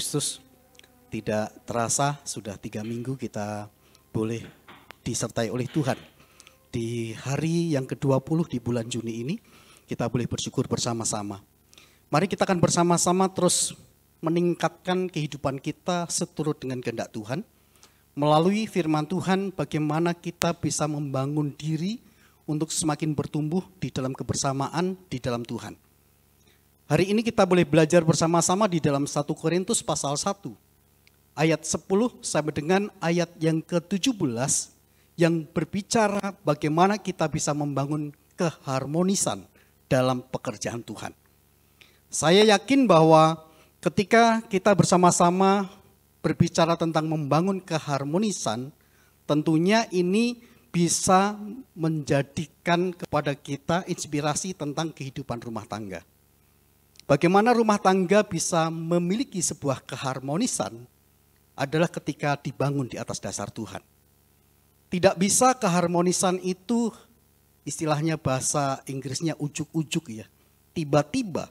Kristus. Tidak terasa sudah tiga minggu kita boleh disertai oleh Tuhan. Di hari yang ke-20 di bulan Juni ini kita boleh bersyukur bersama-sama. Mari kita akan bersama-sama terus meningkatkan kehidupan kita seturut dengan kehendak Tuhan. Melalui firman Tuhan bagaimana kita bisa membangun diri untuk semakin bertumbuh di dalam kebersamaan di dalam Tuhan. Hari ini kita boleh belajar bersama-sama di dalam 1 Korintus pasal 1 ayat 10 sampai dengan ayat yang ke-17 yang berbicara bagaimana kita bisa membangun keharmonisan dalam pekerjaan Tuhan. Saya yakin bahwa ketika kita bersama-sama berbicara tentang membangun keharmonisan, tentunya ini bisa menjadikan kepada kita inspirasi tentang kehidupan rumah tangga. Bagaimana rumah tangga bisa memiliki sebuah keharmonisan adalah ketika dibangun di atas dasar Tuhan. Tidak bisa keharmonisan itu istilahnya bahasa Inggrisnya ujuk-ujuk ya. Tiba-tiba.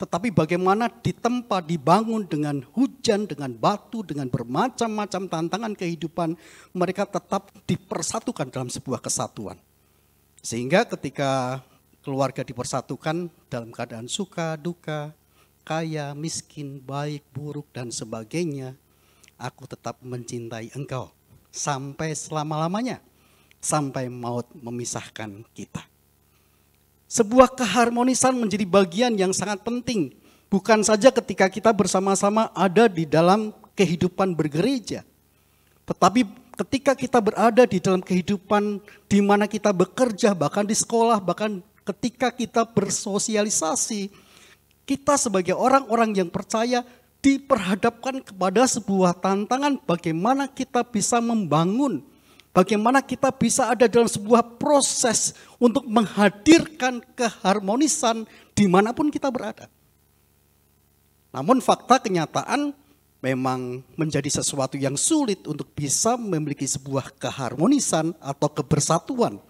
Tetapi bagaimana ditempa, dibangun dengan hujan, dengan batu, dengan bermacam-macam tantangan kehidupan. Mereka tetap dipersatukan dalam sebuah kesatuan. Sehingga ketika keluarga dipersatukan dalam keadaan suka, duka, kaya, miskin, baik, buruk, dan sebagainya, aku tetap mencintai engkau sampai selama-lamanya, sampai maut memisahkan kita. Sebuah keharmonisan menjadi bagian yang sangat penting, bukan saja ketika kita bersama-sama ada di dalam kehidupan bergereja, tetapi ketika kita berada di dalam kehidupan di mana kita bekerja, bahkan di sekolah, bahkan ketika kita bersosialisasi, kita sebagai orang-orang yang percaya diperhadapkan kepada sebuah tantangan bagaimana kita bisa membangun, bagaimana kita bisa ada dalam sebuah proses untuk menghadirkan keharmonisan dimanapun kita berada. Namun fakta kenyataan memang menjadi sesuatu yang sulit untuk bisa memiliki sebuah keharmonisan atau kebersatuan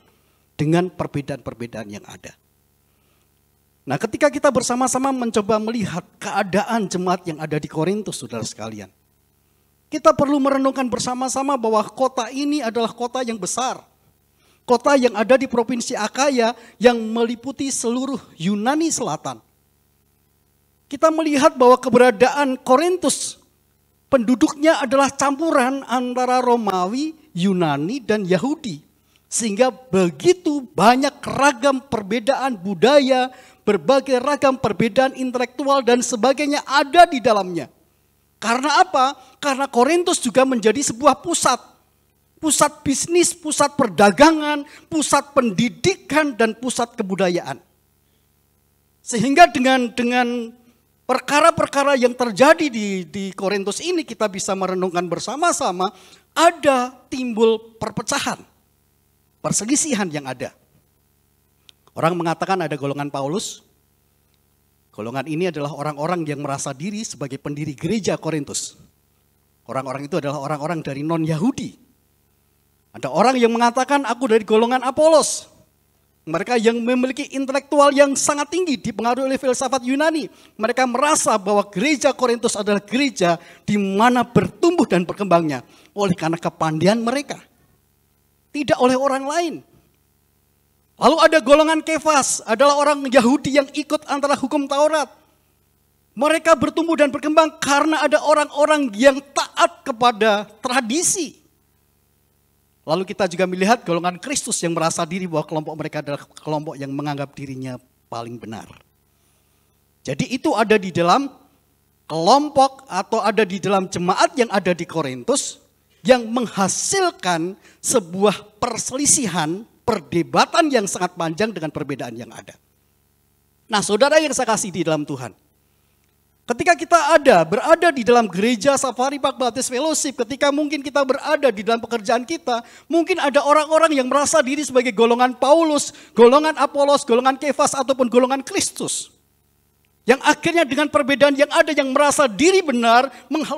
dengan perbedaan-perbedaan yang ada. Nah, ketika kita bersama-sama mencoba melihat keadaan jemaat yang ada di Korintus, saudara sekalian, kita perlu merenungkan bersama-sama bahwa kota ini adalah kota yang besar, kota yang ada di provinsi Akaya yang meliputi seluruh Yunani Selatan. Kita melihat bahwa keberadaan Korintus penduduknya adalah campuran antara Romawi, Yunani, dan Yahudi. Sehingga begitu banyak ragam perbedaan budaya, berbagai ragam perbedaan intelektual dan sebagainya ada di dalamnya. Karena apa? Karena Korintus juga menjadi sebuah pusat. Pusat bisnis, pusat perdagangan, pusat pendidikan dan pusat kebudayaan. Sehingga dengan dengan perkara-perkara yang terjadi di di Korintus ini kita bisa merenungkan bersama-sama ada timbul perpecahan perselisihan yang ada. Orang mengatakan ada golongan Paulus. Golongan ini adalah orang-orang yang merasa diri sebagai pendiri gereja Korintus. Orang-orang itu adalah orang-orang dari non-Yahudi. Ada orang yang mengatakan aku dari golongan Apolos. Mereka yang memiliki intelektual yang sangat tinggi dipengaruhi oleh filsafat Yunani. Mereka merasa bahwa gereja Korintus adalah gereja di mana bertumbuh dan berkembangnya oleh karena kepandian mereka tidak oleh orang lain. Lalu ada golongan Kefas, adalah orang Yahudi yang ikut antara hukum Taurat. Mereka bertumbuh dan berkembang karena ada orang-orang yang taat kepada tradisi. Lalu kita juga melihat golongan Kristus yang merasa diri bahwa kelompok mereka adalah kelompok yang menganggap dirinya paling benar. Jadi itu ada di dalam kelompok atau ada di dalam jemaat yang ada di Korintus, yang menghasilkan sebuah perselisihan, perdebatan yang sangat panjang dengan perbedaan yang ada. Nah saudara yang saya kasih di dalam Tuhan, Ketika kita ada, berada di dalam gereja Safari Park Baptist Fellowship, ketika mungkin kita berada di dalam pekerjaan kita, mungkin ada orang-orang yang merasa diri sebagai golongan Paulus, golongan Apolos, golongan Kefas, ataupun golongan Kristus. Yang akhirnya dengan perbedaan yang ada yang merasa diri benar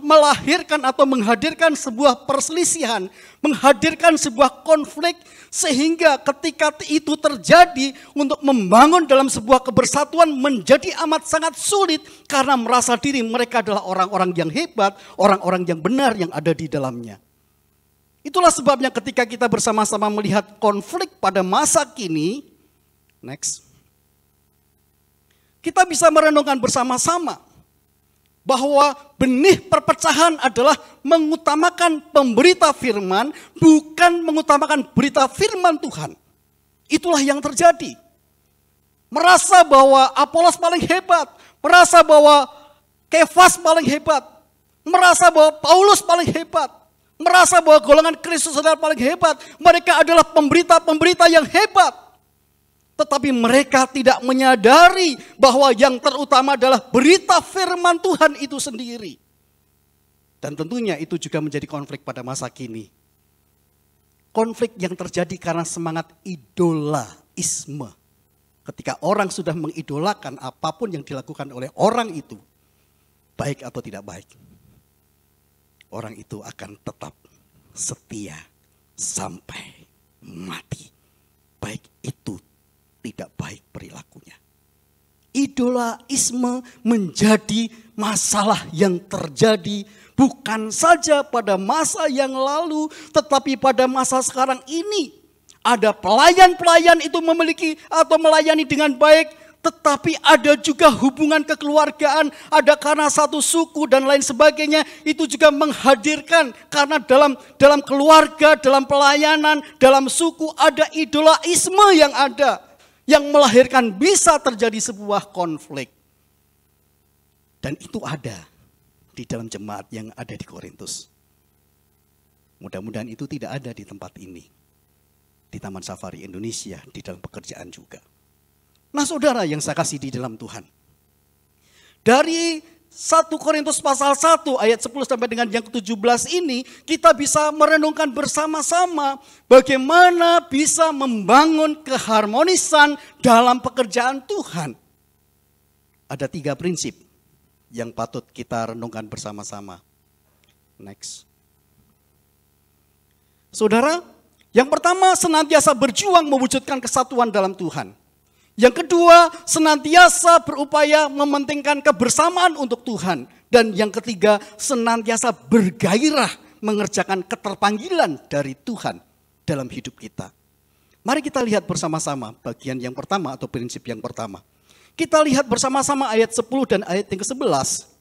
melahirkan atau menghadirkan sebuah perselisihan, menghadirkan sebuah konflik sehingga ketika itu terjadi untuk membangun dalam sebuah kebersatuan menjadi amat sangat sulit karena merasa diri mereka adalah orang-orang yang hebat, orang-orang yang benar yang ada di dalamnya. Itulah sebabnya ketika kita bersama-sama melihat konflik pada masa kini, next kita bisa merenungkan bersama-sama bahwa benih perpecahan adalah mengutamakan pemberita firman, bukan mengutamakan berita firman Tuhan. Itulah yang terjadi. Merasa bahwa Apolos paling hebat, merasa bahwa Kefas paling hebat, merasa bahwa Paulus paling hebat, merasa bahwa golongan Kristus adalah paling hebat. Mereka adalah pemberita-pemberita yang hebat. Tetapi mereka tidak menyadari bahwa yang terutama adalah berita firman Tuhan itu sendiri. Dan tentunya itu juga menjadi konflik pada masa kini. Konflik yang terjadi karena semangat idolaisme. Ketika orang sudah mengidolakan apapun yang dilakukan oleh orang itu, baik atau tidak baik, orang itu akan tetap setia sampai mati. Baik itu tidak baik perilakunya. Idolaisme menjadi masalah yang terjadi bukan saja pada masa yang lalu, tetapi pada masa sekarang ini. Ada pelayan-pelayan itu memiliki atau melayani dengan baik, tetapi ada juga hubungan kekeluargaan, ada karena satu suku dan lain sebagainya, itu juga menghadirkan karena dalam dalam keluarga, dalam pelayanan, dalam suku ada idolaisme yang ada yang melahirkan bisa terjadi sebuah konflik. Dan itu ada di dalam jemaat yang ada di Korintus. Mudah-mudahan itu tidak ada di tempat ini. Di Taman Safari Indonesia, di dalam pekerjaan juga. Nah saudara yang saya kasih di dalam Tuhan. Dari 1 Korintus pasal 1 ayat 10 sampai dengan yang ke-17 ini kita bisa merenungkan bersama-sama bagaimana bisa membangun keharmonisan dalam pekerjaan Tuhan. Ada tiga prinsip yang patut kita renungkan bersama-sama. Next. Saudara, yang pertama senantiasa berjuang mewujudkan kesatuan dalam Tuhan. Yang kedua, senantiasa berupaya mementingkan kebersamaan untuk Tuhan. Dan yang ketiga, senantiasa bergairah mengerjakan keterpanggilan dari Tuhan dalam hidup kita. Mari kita lihat bersama-sama bagian yang pertama atau prinsip yang pertama. Kita lihat bersama-sama ayat 10 dan ayat yang ke-11.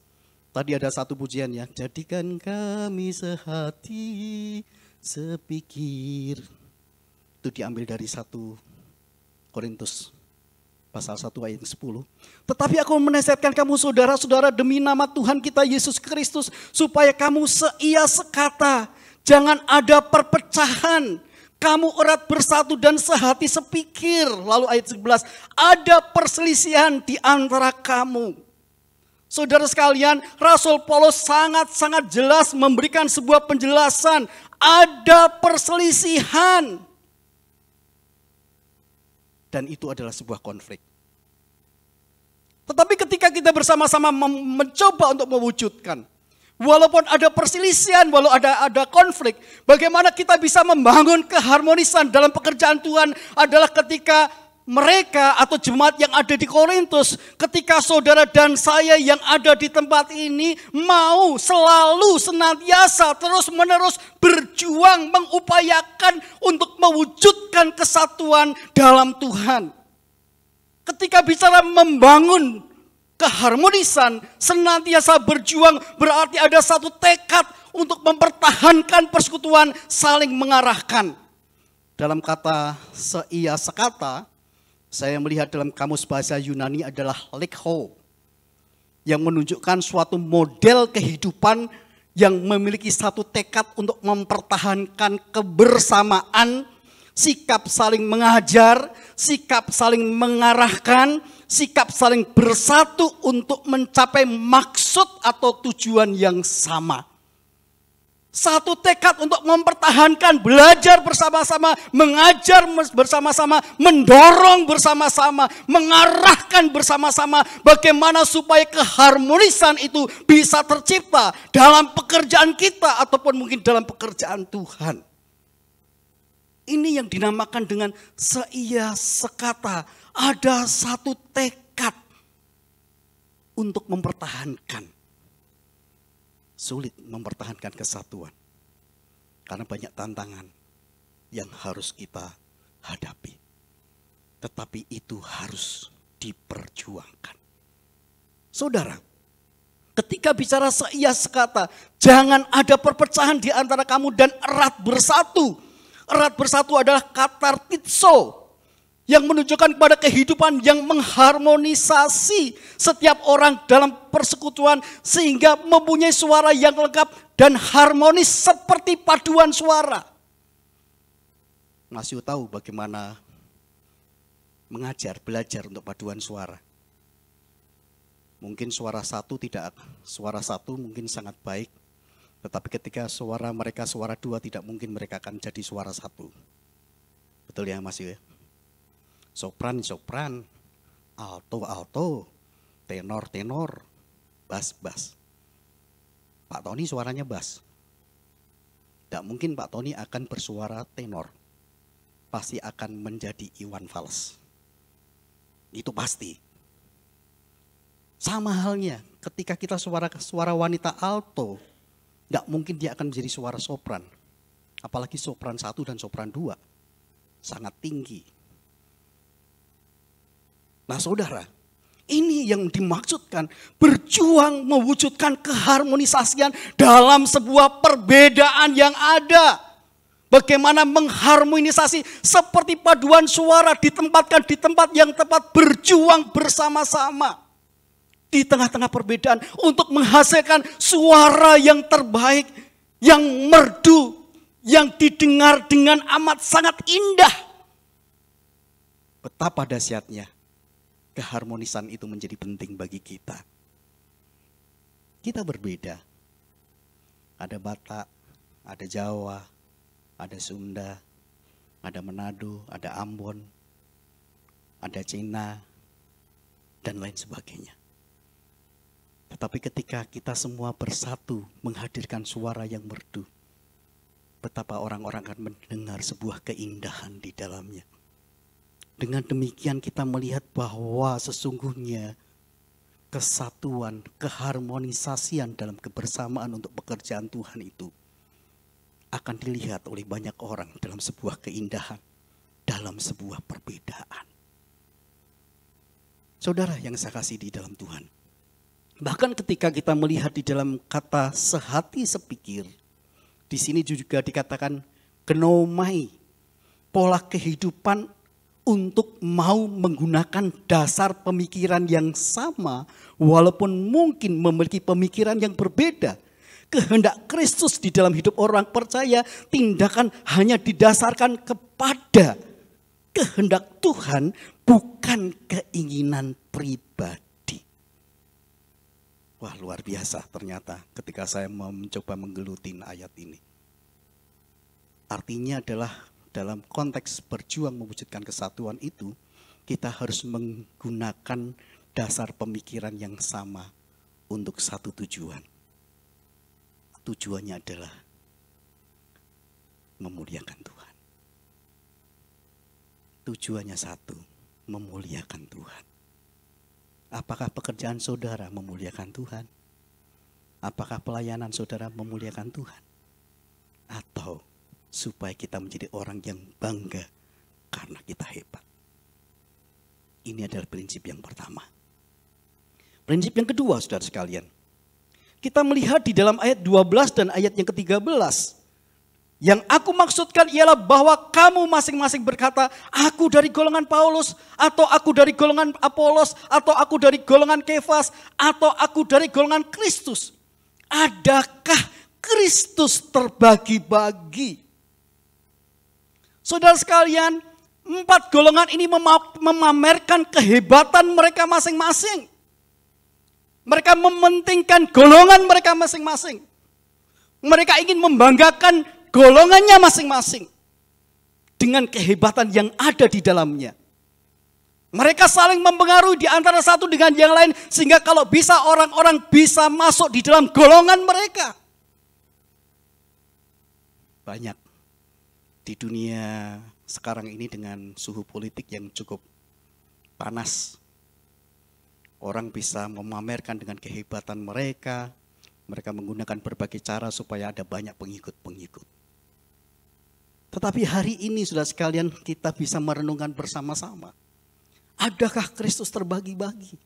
Tadi ada satu pujian ya. Jadikan kami sehati, sepikir. Itu diambil dari satu Korintus pasal 1 ayat 10. Tetapi aku menasihatkan kamu saudara-saudara demi nama Tuhan kita Yesus Kristus supaya kamu seia sekata, jangan ada perpecahan. Kamu erat bersatu dan sehati sepikir. Lalu ayat 11, ada perselisihan di antara kamu. Saudara sekalian, Rasul Paulus sangat-sangat jelas memberikan sebuah penjelasan. Ada perselisihan dan itu adalah sebuah konflik. Tetapi ketika kita bersama-sama mencoba untuk mewujudkan, walaupun ada perselisihan, walau ada ada konflik, bagaimana kita bisa membangun keharmonisan dalam pekerjaan Tuhan adalah ketika mereka atau jemaat yang ada di Korintus ketika saudara dan saya yang ada di tempat ini mau selalu senantiasa terus-menerus berjuang mengupayakan untuk mewujudkan kesatuan dalam Tuhan. Ketika bicara membangun keharmonisan, senantiasa berjuang berarti ada satu tekad untuk mempertahankan persekutuan saling mengarahkan. Dalam kata seia sekata, saya melihat dalam kamus bahasa Yunani adalah lekho yang menunjukkan suatu model kehidupan yang memiliki satu tekad untuk mempertahankan kebersamaan, sikap saling mengajar, sikap saling mengarahkan, sikap saling bersatu untuk mencapai maksud atau tujuan yang sama satu tekad untuk mempertahankan, belajar bersama-sama, mengajar bersama-sama, mendorong bersama-sama, mengarahkan bersama-sama bagaimana supaya keharmonisan itu bisa tercipta dalam pekerjaan kita ataupun mungkin dalam pekerjaan Tuhan. Ini yang dinamakan dengan seia sekata. Ada satu tekad untuk mempertahankan sulit mempertahankan kesatuan. Karena banyak tantangan yang harus kita hadapi. Tetapi itu harus diperjuangkan. Saudara, ketika bicara seia sekata, jangan ada perpecahan di antara kamu dan erat bersatu. Erat bersatu adalah katartitso titso, yang menunjukkan kepada kehidupan yang mengharmonisasi setiap orang dalam persekutuan sehingga mempunyai suara yang lengkap dan harmonis seperti paduan suara. Masih tahu bagaimana mengajar, belajar untuk paduan suara. Mungkin suara satu tidak, suara satu mungkin sangat baik, tetapi ketika suara mereka suara dua tidak mungkin mereka akan jadi suara satu. Betul ya Mas ya? sopran sopran, alto alto, tenor tenor, bass bass. Pak Tony suaranya bass. Tidak mungkin Pak Tony akan bersuara tenor. Pasti akan menjadi Iwan Fals. Itu pasti. Sama halnya ketika kita suara suara wanita alto, tidak mungkin dia akan menjadi suara sopran. Apalagi sopran satu dan sopran dua. Sangat tinggi. Nah saudara, ini yang dimaksudkan berjuang mewujudkan keharmonisasian dalam sebuah perbedaan yang ada. Bagaimana mengharmonisasi seperti paduan suara ditempatkan di tempat yang tepat berjuang bersama-sama. Di tengah-tengah perbedaan untuk menghasilkan suara yang terbaik, yang merdu, yang didengar dengan amat sangat indah. Betapa dahsyatnya keharmonisan itu menjadi penting bagi kita. Kita berbeda. Ada Batak, ada Jawa, ada Sunda, ada Manado, ada Ambon, ada Cina, dan lain sebagainya. Tetapi ketika kita semua bersatu menghadirkan suara yang merdu, betapa orang-orang akan mendengar sebuah keindahan di dalamnya. Dengan demikian kita melihat bahwa sesungguhnya kesatuan, keharmonisasian dalam kebersamaan untuk pekerjaan Tuhan itu akan dilihat oleh banyak orang dalam sebuah keindahan, dalam sebuah perbedaan. Saudara yang saya kasih di dalam Tuhan. Bahkan ketika kita melihat di dalam kata sehati sepikir, di sini juga dikatakan genomai, pola kehidupan untuk mau menggunakan dasar pemikiran yang sama, walaupun mungkin memiliki pemikiran yang berbeda. Kehendak Kristus di dalam hidup orang percaya, tindakan hanya didasarkan kepada kehendak Tuhan, bukan keinginan pribadi. Wah, luar biasa ternyata ketika saya mencoba menggelutin ayat ini. Artinya adalah dalam konteks berjuang mewujudkan kesatuan itu, kita harus menggunakan dasar pemikiran yang sama untuk satu tujuan. Tujuannya adalah memuliakan Tuhan. Tujuannya satu, memuliakan Tuhan. Apakah pekerjaan saudara memuliakan Tuhan? Apakah pelayanan saudara memuliakan Tuhan? Atau supaya kita menjadi orang yang bangga karena kita hebat. Ini adalah prinsip yang pertama. Prinsip yang kedua, saudara sekalian. Kita melihat di dalam ayat 12 dan ayat yang ke-13. Yang aku maksudkan ialah bahwa kamu masing-masing berkata, aku dari golongan Paulus, atau aku dari golongan Apolos, atau aku dari golongan Kefas, atau aku dari golongan Kristus. Adakah Kristus terbagi-bagi? Saudara sekalian, empat golongan ini memamerkan kehebatan mereka masing-masing. Mereka mementingkan golongan mereka masing-masing. Mereka ingin membanggakan golongannya masing-masing dengan kehebatan yang ada di dalamnya. Mereka saling mempengaruhi di antara satu dengan yang lain sehingga kalau bisa orang-orang bisa masuk di dalam golongan mereka. Banyak di dunia sekarang ini dengan suhu politik yang cukup panas. Orang bisa memamerkan dengan kehebatan mereka. Mereka menggunakan berbagai cara supaya ada banyak pengikut-pengikut. Tetapi hari ini sudah sekalian kita bisa merenungkan bersama-sama. Adakah Kristus terbagi-bagi?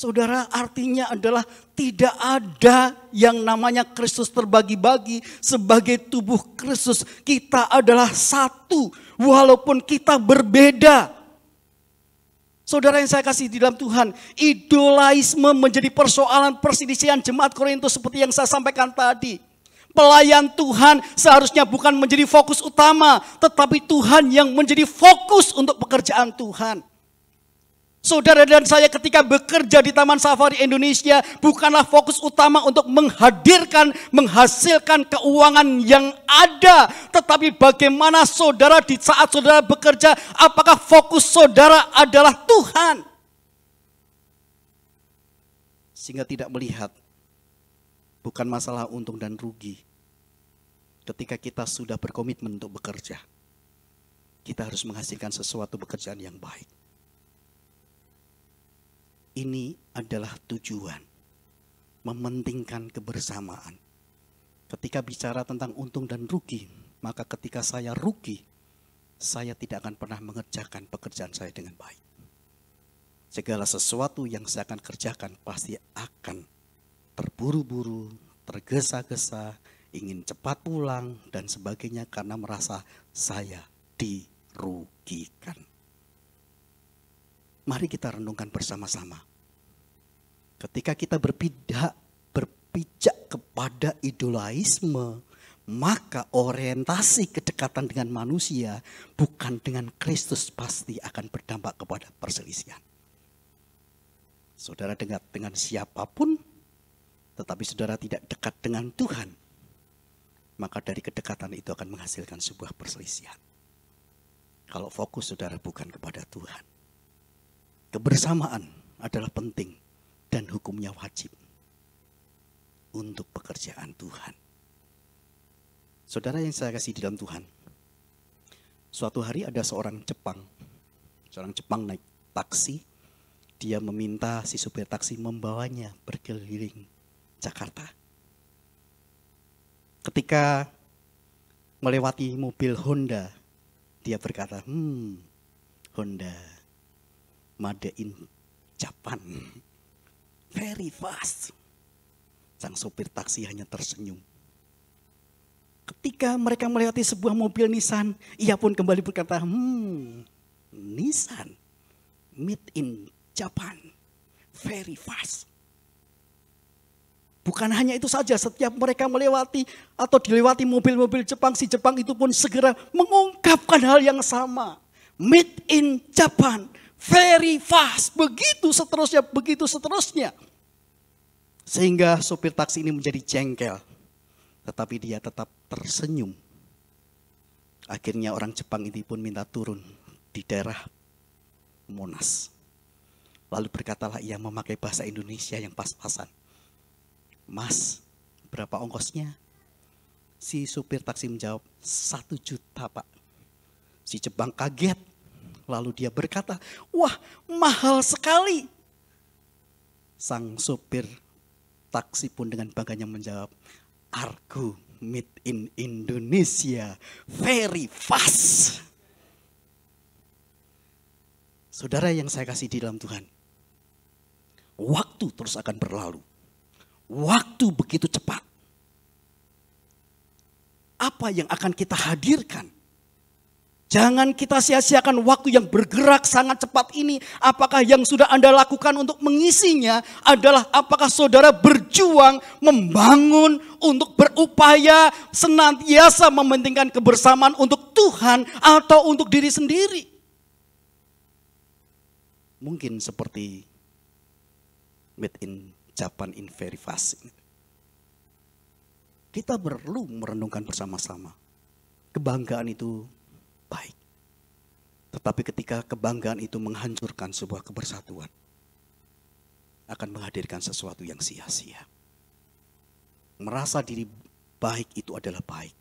Saudara, artinya adalah tidak ada yang namanya Kristus terbagi-bagi sebagai tubuh Kristus. Kita adalah satu, walaupun kita berbeda. Saudara yang saya kasih di dalam Tuhan, idolaisme menjadi persoalan perselisihan jemaat Korintus seperti yang saya sampaikan tadi. Pelayan Tuhan seharusnya bukan menjadi fokus utama, tetapi Tuhan yang menjadi fokus untuk pekerjaan Tuhan. Saudara dan saya ketika bekerja di Taman Safari Indonesia bukanlah fokus utama untuk menghadirkan, menghasilkan keuangan yang ada. Tetapi bagaimana saudara di saat saudara bekerja, apakah fokus saudara adalah Tuhan? Sehingga tidak melihat, bukan masalah untung dan rugi. Ketika kita sudah berkomitmen untuk bekerja, kita harus menghasilkan sesuatu pekerjaan yang baik ini adalah tujuan. Mementingkan kebersamaan. Ketika bicara tentang untung dan rugi, maka ketika saya rugi, saya tidak akan pernah mengerjakan pekerjaan saya dengan baik. Segala sesuatu yang saya akan kerjakan pasti akan terburu-buru, tergesa-gesa, ingin cepat pulang, dan sebagainya karena merasa saya dirugikan. Mari kita renungkan bersama-sama. Ketika kita berpindah berpijak kepada idolaisme, maka orientasi kedekatan dengan manusia bukan dengan Kristus pasti akan berdampak kepada perselisihan. Saudara dekat dengan siapapun, tetapi saudara tidak dekat dengan Tuhan, maka dari kedekatan itu akan menghasilkan sebuah perselisihan. Kalau fokus saudara bukan kepada Tuhan, kebersamaan adalah penting dan hukumnya wajib untuk pekerjaan Tuhan. Saudara yang saya kasih di dalam Tuhan, suatu hari ada seorang Jepang, seorang Jepang naik taksi, dia meminta si supir taksi membawanya berkeliling Jakarta. Ketika melewati mobil Honda, dia berkata, hmm, Honda Made in Japan. Very fast. Sang sopir taksi hanya tersenyum. Ketika mereka melewati sebuah mobil Nissan, ia pun kembali berkata, hmm, Nissan, made in Japan, very fast. Bukan hanya itu saja, setiap mereka melewati atau dilewati mobil-mobil Jepang, si Jepang itu pun segera mengungkapkan hal yang sama. Made in Japan, very fast, begitu seterusnya, begitu seterusnya. Sehingga sopir taksi ini menjadi jengkel. Tetapi dia tetap tersenyum. Akhirnya orang Jepang ini pun minta turun di daerah Monas. Lalu berkatalah ia memakai bahasa Indonesia yang pas-pasan. Mas, berapa ongkosnya? Si supir taksi menjawab, satu juta pak. Si Jepang kaget, Lalu dia berkata, wah mahal sekali. Sang sopir taksi pun dengan bangganya menjawab, "Argo made in Indonesia, very fast. Saudara yang saya kasih di dalam Tuhan, waktu terus akan berlalu. Waktu begitu cepat. Apa yang akan kita hadirkan Jangan kita sia-siakan waktu yang bergerak sangat cepat ini. Apakah yang sudah Anda lakukan untuk mengisinya adalah apakah saudara berjuang, membangun, untuk berupaya senantiasa mementingkan kebersamaan untuk Tuhan atau untuk diri sendiri. Mungkin seperti made in Japan in very fast. Kita perlu merenungkan bersama-sama. Kebanggaan itu baik. Tetapi ketika kebanggaan itu menghancurkan sebuah kebersatuan, akan menghadirkan sesuatu yang sia-sia. Merasa diri baik itu adalah baik.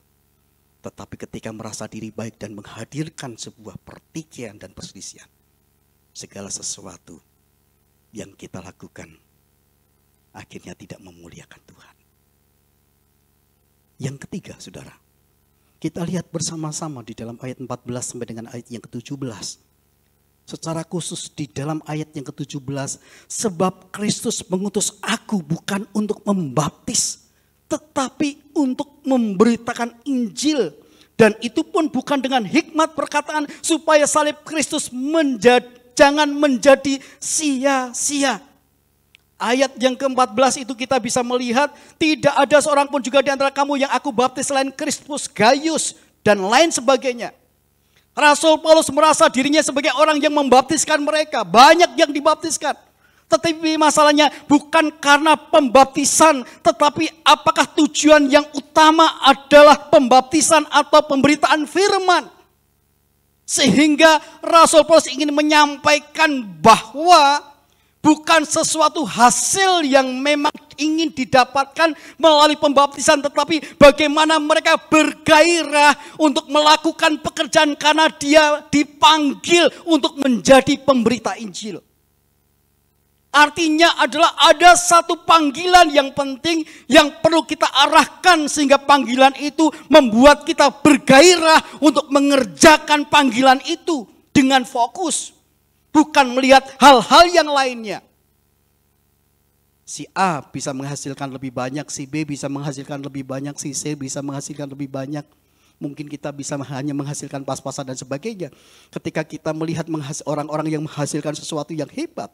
Tetapi ketika merasa diri baik dan menghadirkan sebuah pertikaian dan perselisihan, segala sesuatu yang kita lakukan akhirnya tidak memuliakan Tuhan. Yang ketiga, saudara, kita lihat bersama-sama di dalam ayat 14 sampai dengan ayat yang ke-17. Secara khusus di dalam ayat yang ke-17, sebab Kristus mengutus aku bukan untuk membaptis, tetapi untuk memberitakan Injil. Dan itu pun bukan dengan hikmat perkataan supaya salib Kristus menjadi jangan menjadi sia-sia. Ayat yang ke-14 itu kita bisa melihat tidak ada seorang pun juga di antara kamu yang aku baptis selain Kristus, Gaius, dan lain sebagainya. Rasul Paulus merasa dirinya sebagai orang yang membaptiskan mereka. Banyak yang dibaptiskan. Tetapi masalahnya bukan karena pembaptisan, tetapi apakah tujuan yang utama adalah pembaptisan atau pemberitaan firman. Sehingga Rasul Paulus ingin menyampaikan bahwa bukan sesuatu hasil yang memang ingin didapatkan melalui pembaptisan, tetapi bagaimana mereka bergairah untuk melakukan pekerjaan karena dia dipanggil untuk menjadi pemberita Injil. Artinya adalah ada satu panggilan yang penting yang perlu kita arahkan sehingga panggilan itu membuat kita bergairah untuk mengerjakan panggilan itu dengan fokus bukan melihat hal-hal yang lainnya. Si A bisa menghasilkan lebih banyak, si B bisa menghasilkan lebih banyak, si C bisa menghasilkan lebih banyak. Mungkin kita bisa hanya menghasilkan pas-pasan dan sebagainya. Ketika kita melihat orang-orang yang menghasilkan sesuatu yang hebat,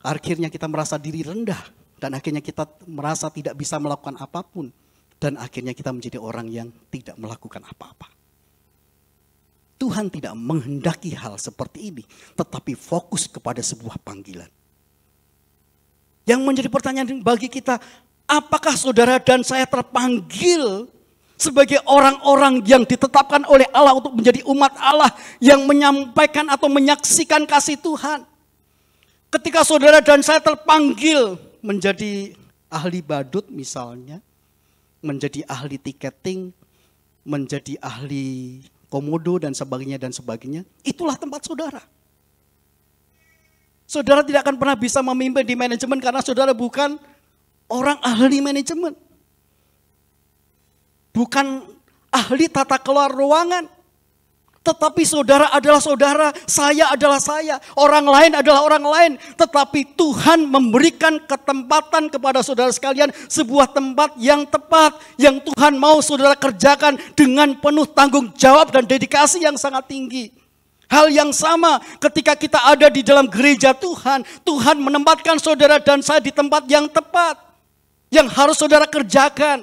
akhirnya kita merasa diri rendah dan akhirnya kita merasa tidak bisa melakukan apapun dan akhirnya kita menjadi orang yang tidak melakukan apa-apa. Tuhan tidak menghendaki hal seperti ini, tetapi fokus kepada sebuah panggilan. Yang menjadi pertanyaan bagi kita, apakah saudara dan saya terpanggil sebagai orang-orang yang ditetapkan oleh Allah untuk menjadi umat Allah yang menyampaikan atau menyaksikan kasih Tuhan? Ketika saudara dan saya terpanggil menjadi ahli badut misalnya, menjadi ahli tiketing, menjadi ahli komodo dan sebagainya dan sebagainya, itulah tempat saudara. Saudara tidak akan pernah bisa memimpin di manajemen karena saudara bukan orang ahli manajemen. Bukan ahli tata keluar ruangan. Tetapi saudara adalah saudara, saya adalah saya, orang lain adalah orang lain. Tetapi Tuhan memberikan ketempatan kepada saudara sekalian sebuah tempat yang tepat yang Tuhan mau saudara kerjakan dengan penuh tanggung jawab dan dedikasi yang sangat tinggi. Hal yang sama ketika kita ada di dalam gereja Tuhan, Tuhan menempatkan saudara dan saya di tempat yang tepat yang harus saudara kerjakan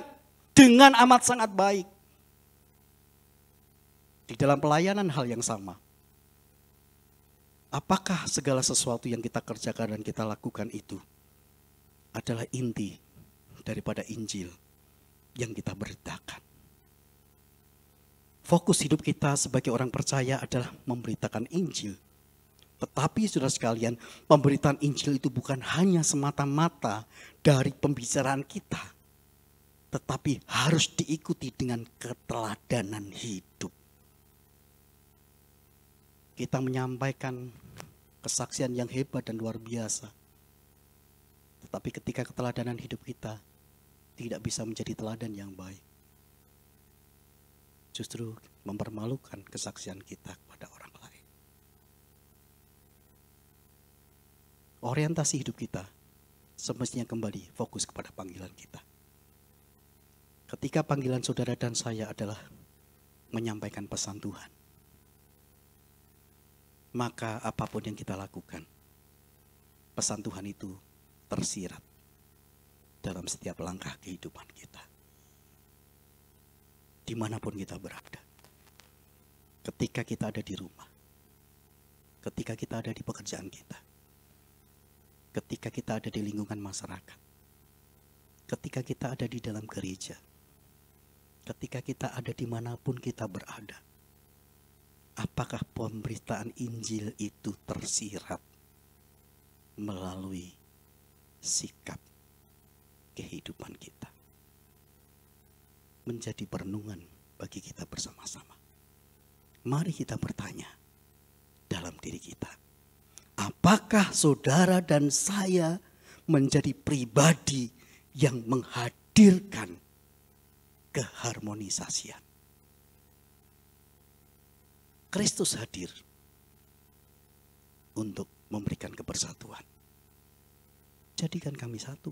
dengan amat sangat baik. Di dalam pelayanan hal yang sama. Apakah segala sesuatu yang kita kerjakan dan kita lakukan itu adalah inti daripada Injil yang kita beritakan? Fokus hidup kita sebagai orang percaya adalah memberitakan Injil. Tetapi sudah sekalian, pemberitaan Injil itu bukan hanya semata-mata dari pembicaraan kita. Tetapi harus diikuti dengan keteladanan hidup kita menyampaikan kesaksian yang hebat dan luar biasa. Tetapi ketika keteladanan hidup kita tidak bisa menjadi teladan yang baik, justru mempermalukan kesaksian kita kepada orang lain. Orientasi hidup kita semestinya kembali fokus kepada panggilan kita. Ketika panggilan saudara dan saya adalah menyampaikan pesan Tuhan, maka apapun yang kita lakukan, pesan Tuhan itu tersirat dalam setiap langkah kehidupan kita. Dimanapun kita berada. Ketika kita ada di rumah. Ketika kita ada di pekerjaan kita. Ketika kita ada di lingkungan masyarakat. Ketika kita ada di dalam gereja. Ketika kita ada dimanapun kita berada apakah pemberitaan Injil itu tersirat melalui sikap kehidupan kita. Menjadi perenungan bagi kita bersama-sama. Mari kita bertanya dalam diri kita. Apakah saudara dan saya menjadi pribadi yang menghadirkan keharmonisasian? Kristus hadir untuk memberikan kebersatuan. Jadikan kami satu.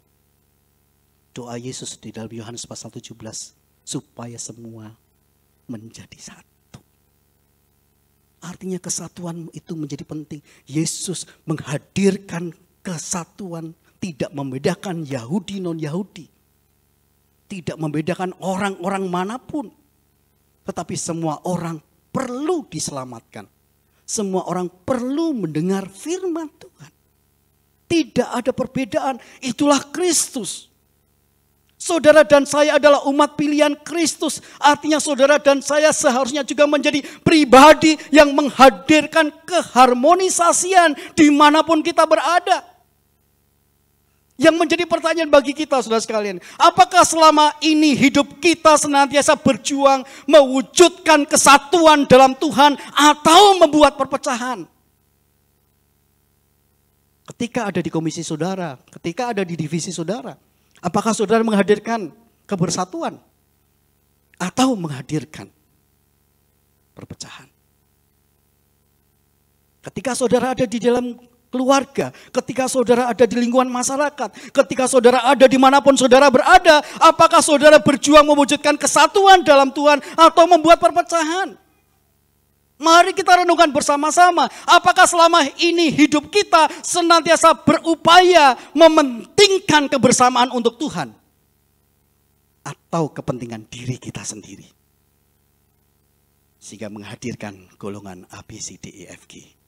Doa Yesus di dalam Yohanes pasal 17 supaya semua menjadi satu. Artinya kesatuan itu menjadi penting. Yesus menghadirkan kesatuan tidak membedakan Yahudi non-Yahudi. Tidak membedakan orang-orang manapun. Tetapi semua orang perlu diselamatkan. Semua orang perlu mendengar firman Tuhan. Tidak ada perbedaan, itulah Kristus. Saudara dan saya adalah umat pilihan Kristus. Artinya saudara dan saya seharusnya juga menjadi pribadi yang menghadirkan keharmonisasian dimanapun kita berada. Yang menjadi pertanyaan bagi kita sudah sekalian, apakah selama ini hidup kita senantiasa berjuang mewujudkan kesatuan dalam Tuhan atau membuat perpecahan? Ketika ada di komisi saudara, ketika ada di divisi saudara, apakah saudara menghadirkan kebersatuan atau menghadirkan perpecahan? Ketika saudara ada di dalam keluarga, ketika saudara ada di lingkungan masyarakat, ketika saudara ada dimanapun saudara berada, apakah saudara berjuang mewujudkan kesatuan dalam Tuhan atau membuat perpecahan? Mari kita renungkan bersama-sama, apakah selama ini hidup kita senantiasa berupaya mementingkan kebersamaan untuk Tuhan atau kepentingan diri kita sendiri? Sehingga menghadirkan golongan ABCDEFG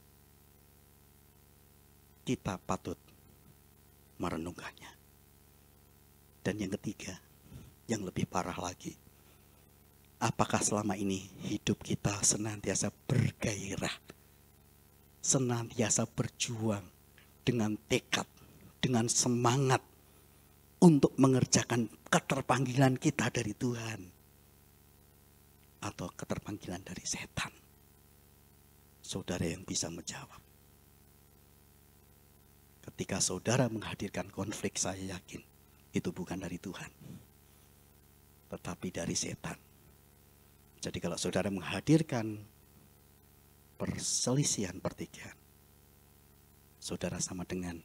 kita patut merenungkannya. Dan yang ketiga, yang lebih parah lagi, apakah selama ini hidup kita senantiasa bergairah, senantiasa berjuang dengan tekad, dengan semangat untuk mengerjakan keterpanggilan kita dari Tuhan atau keterpanggilan dari setan. Saudara yang bisa menjawab Ketika saudara menghadirkan konflik, saya yakin itu bukan dari Tuhan, tetapi dari setan. Jadi kalau saudara menghadirkan perselisihan pertikaian, saudara sama dengan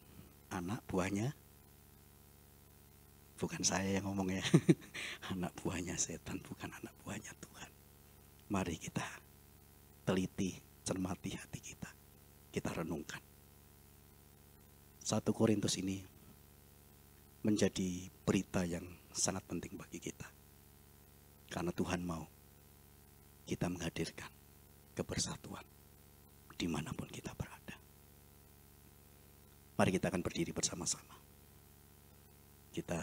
anak buahnya, bukan saya yang ngomong ya, anak buahnya setan, bukan anak buahnya Tuhan. Mari kita teliti, cermati hati kita, kita renungkan. Satu Korintus ini menjadi berita yang sangat penting bagi kita. Karena Tuhan mau kita menghadirkan kebersatuan dimanapun kita berada. Mari kita akan berdiri bersama-sama. Kita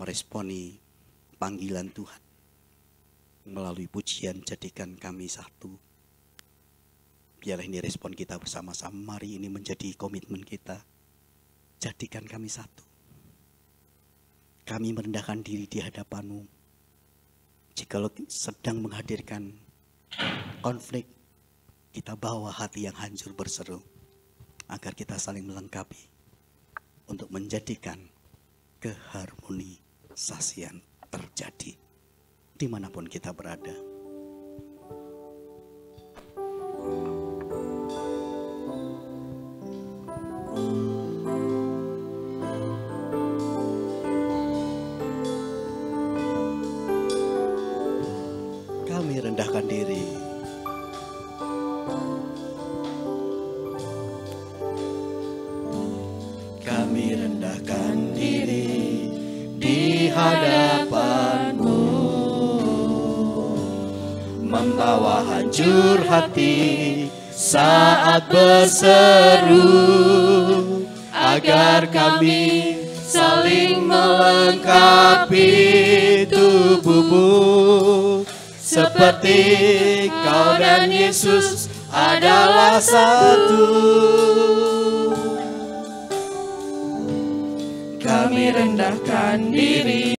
meresponi panggilan Tuhan. Melalui pujian jadikan kami satu. Biarlah ini respon kita bersama-sama. Mari ini menjadi komitmen kita jadikan kami satu. Kami merendahkan diri di hadapanmu. Jikalau sedang menghadirkan konflik, kita bawa hati yang hancur berseru agar kita saling melengkapi untuk menjadikan keharmonisasian terjadi dimanapun kita berada. dapat berseru agar kami saling melengkapi tubuhmu seperti kau dan Yesus adalah satu kami rendahkan diri